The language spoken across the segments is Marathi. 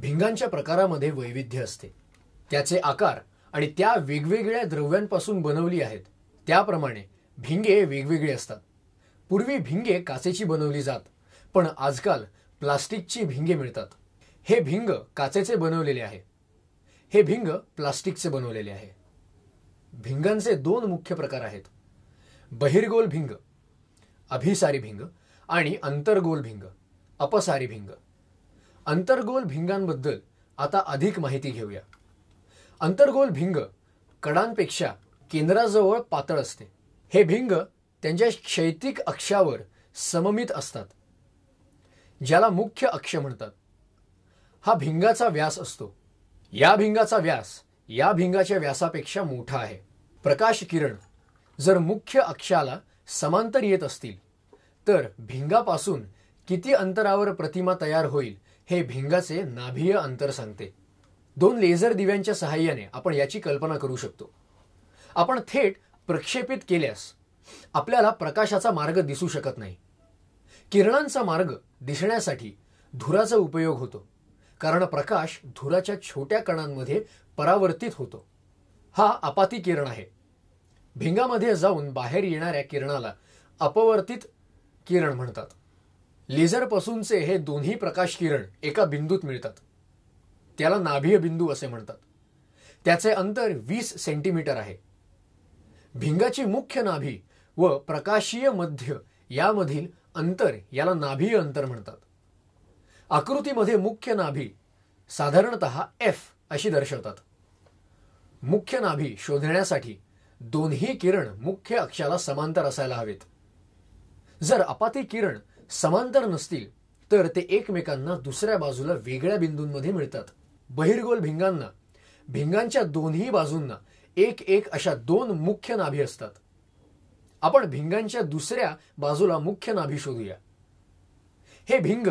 भिंगांच्या प्रकारामध्ये वैविध्य असते त्याचे आकार आणि त्या वेगवेगळ्या द्रव्यांपासून बनवली आहेत त्याप्रमाणे भिंगे वेगवेगळे असतात पूर्वी भिंगे काचेची बनवली जात पण आजकाल प्लास्टिकची भिंगे मिळतात हे भिंग काचेचे बनवलेले आहे हे भिंग प्लास्टिकचे बनवलेले आहे भिंगांचे दोन मुख्य प्रकार आहेत बहिर्गोल भिंग अभिसारी भिंग आणि अंतर्गोल भिंग अपसारी भिंग अंतर्गोल भिंगांबद्दल आता अधिक माहिती घेऊया अंतर्गोल भिंग कडांपेक्षा केंद्राजवळ पातळ असते हे भिंग त्यांच्या क्षैतिक अक्षावर सममित असतात ज्याला मुख्य अक्ष म्हणतात हा भिंगाचा व्यास असतो या भिंगाचा व्यास या भिंगाच्या व्यासापेक्षा मोठा आहे प्रकाश किरण जर मुख्य अक्षाला समांतर येत असतील तर भिंगापासून किती अंतरावर प्रतिमा तयार होईल हे भिंगाचे नाभीय अंतर सांगते दोन लेझर दिव्यांच्या सहाय्याने आपण याची कल्पना करू शकतो आपण थेट प्रक्षेपित केल्यास आपल्याला प्रकाशाचा मार्ग दिसू शकत नाही किरणांचा मार्ग दिसण्यासाठी धुराचा उपयोग होतो कारण प्रकाश धुराच्या छोट्या कणांमध्ये परावर्तित होतो हा अपाती किरण आहे भिंगामध्ये जाऊन बाहेर येणाऱ्या किरणाला अपवर्तित किरण म्हणतात लेझरपासूनचे हे दोन्ही प्रकाश किरण एका बिंदूत मिळतात त्याला नाभीय बिंदू असे म्हणतात त्याचे अंतर वीस सेंटीमीटर आहे भिंगाची मुख्य नाभी व प्रकाशीय मध्य यामधील अंतर याला नाभीय अंतर म्हणतात आकृतीमध्ये मुख्य नाभी साधारणत एफ अशी दर्शवतात मुख्य नाभी शोधण्यासाठी दोन्ही किरण मुख्य अक्षाला समांतर असायला हवेत जर अपाती किरण समांतर नसतील तर ते एकमेकांना दुसऱ्या बाजूला वेगळ्या बिंदूंमध्ये मिळतात बहिर्गोल भिंगांना भिंगांच्या दोन्ही बाजूंना एक एक अशा दोन मुख्य नाभी असतात आपण भिंगांच्या दुसऱ्या बाजूला मुख्य नाभी शोधूया हे भिंग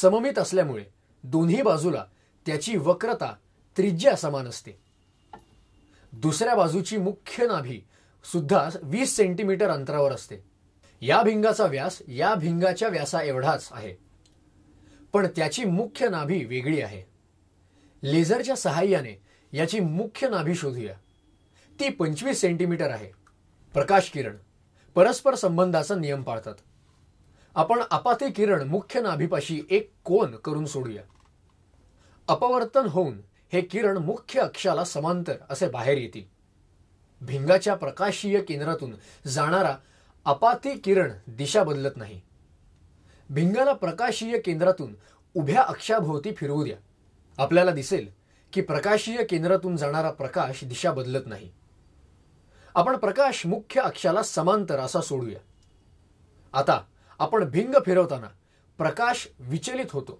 सममित असल्यामुळे दोन्ही बाजूला त्याची वक्रता त्रिज्या समान असते दुसऱ्या बाजूची मुख्य नाभी सुद्धा वीस सेंटीमीटर अंतरावर असते या भिंगाचा व्यास या भिंगाच्या व्यासा एवढाच आहे पण त्याची मुख्य नाभी वेगळी आहे लेझरच्या सहाय्याने याची मुख्य नाभी शोधूया ती पंचवीस सेंटीमीटर आहे प्रकाश किरण परस्पर संबंधाचा नियम पाळतात आपण अपाती किरण मुख्य नाभीपाशी एक कोन करून सोडूया अपवर्तन होऊन हे किरण मुख्य अक्षाला समांतर असे बाहेर येतील भिंगाच्या प्रकाशीय केंद्रातून जाणारा अपाती किरण दिशा बदलत नाही भिंगाला प्रकाशीय केंद्रातून उभ्या अक्षाभोवती फिरवू द्या आपल्याला दिसेल की प्रकाशीय केंद्रातून जाणारा प्रकाश दिशा बदलत नाही आपण प्रकाश मुख्य अक्षाला समांतर असा सोडूया आता आपण भिंग फिरवताना प्रकाश विचलित होतो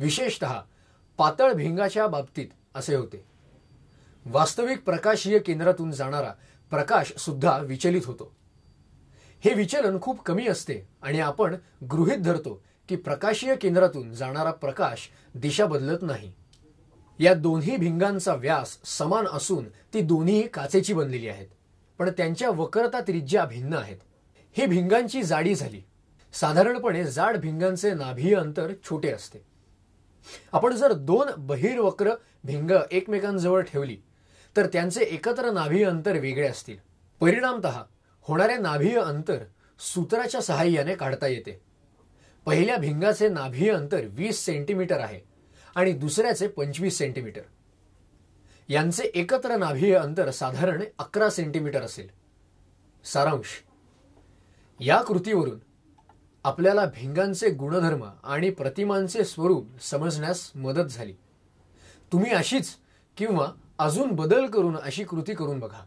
विशेषत पातळ भिंगाच्या बाबतीत असे होते वास्तविक प्रकाशीय केंद्रातून जाणारा प्रकाश सुद्धा विचलित होतो हे विचलन खूप कमी असते आणि आपण गृहित धरतो की प्रकाशीय केंद्रातून जाणारा प्रकाश दिशा बदलत नाही या दोन्ही भिंगांचा व्यास समान असून ती दोन्ही काचेची बनलेली आहेत पण त्यांच्या वक्रता त्रिज्या भिन्न आहेत ही भिंगांची जाडी झाली साधारणपणे जाड भिंगांचे नाभीय अंतर छोटे असते आपण जर दोन बहिर्वक्र भिंग एकमेकांजवळ ठेवली तर त्यांचे एकत्र नाभीय अंतर वेगळे असतील परिणामत होणारे नाभीय अंतर सूत्राच्या सहाय्याने काढता येते पहिल्या भिंगाचे नाभीय अंतर वीस सेंटीमीटर आहे आणि दुसऱ्याचे पंचवीस सेंटीमीटर यांचे एकत्र नाभीय अंतर साधारण अकरा सेंटीमीटर असेल सारांश या कृतीवरून आपल्याला भिंगांचे गुणधर्म आणि प्रतिमांचे स्वरूप समजण्यास मदत झाली तुम्ही अशीच किंवा अजून बदल करून अशी कृती करून बघा